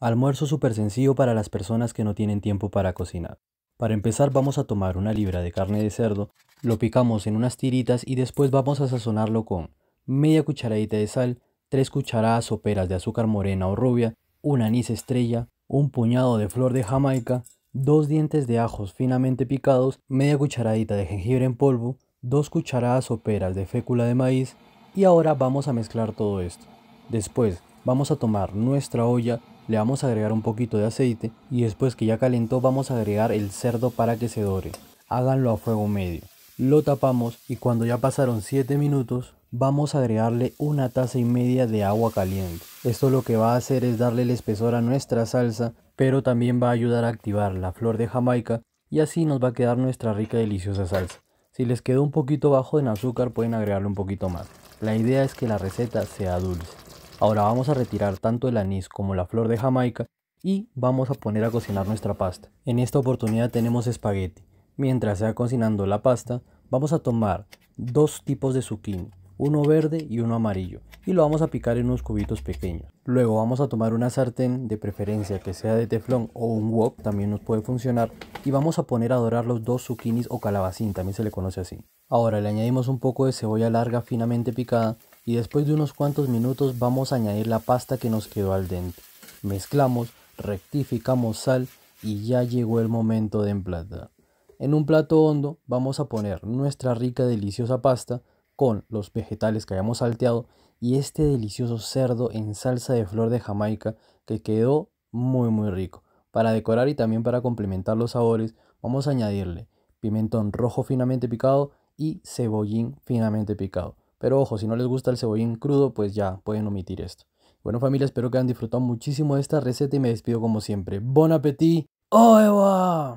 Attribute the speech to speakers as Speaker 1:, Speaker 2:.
Speaker 1: Almuerzo súper sencillo para las personas que no tienen tiempo para cocinar. Para empezar vamos a tomar una libra de carne de cerdo, lo picamos en unas tiritas y después vamos a sazonarlo con media cucharadita de sal, tres cucharadas soperas de azúcar morena o rubia, un anís estrella, un puñado de flor de jamaica, dos dientes de ajos finamente picados, media cucharadita de jengibre en polvo, dos cucharadas soperas de fécula de maíz y ahora vamos a mezclar todo esto. Después vamos a tomar nuestra olla le vamos a agregar un poquito de aceite y después que ya calentó vamos a agregar el cerdo para que se dore. Háganlo a fuego medio. Lo tapamos y cuando ya pasaron 7 minutos vamos a agregarle una taza y media de agua caliente. Esto lo que va a hacer es darle el espesor a nuestra salsa, pero también va a ayudar a activar la flor de jamaica y así nos va a quedar nuestra rica y deliciosa salsa. Si les quedó un poquito bajo en azúcar pueden agregarle un poquito más. La idea es que la receta sea dulce. Ahora vamos a retirar tanto el anís como la flor de jamaica y vamos a poner a cocinar nuestra pasta. En esta oportunidad tenemos espagueti. Mientras sea cocinando la pasta, vamos a tomar dos tipos de zucchini, uno verde y uno amarillo, y lo vamos a picar en unos cubitos pequeños. Luego vamos a tomar una sartén de preferencia que sea de teflón o un wok, también nos puede funcionar, y vamos a poner a dorar los dos zucchinis o calabacín, también se le conoce así. Ahora le añadimos un poco de cebolla larga finamente picada y después de unos cuantos minutos vamos a añadir la pasta que nos quedó al dente. Mezclamos, rectificamos sal y ya llegó el momento de emplatar. En un plato hondo vamos a poner nuestra rica deliciosa pasta con los vegetales que hayamos salteado y este delicioso cerdo en salsa de flor de jamaica que quedó muy muy rico. Para decorar y también para complementar los sabores vamos a añadirle pimentón rojo finamente picado y cebollín finamente picado. Pero ojo, si no les gusta el cebollín crudo, pues ya pueden omitir esto. Bueno familia, espero que hayan disfrutado muchísimo de esta receta y me despido como siempre. ¡Bon appetit! ¡Oh, Eva!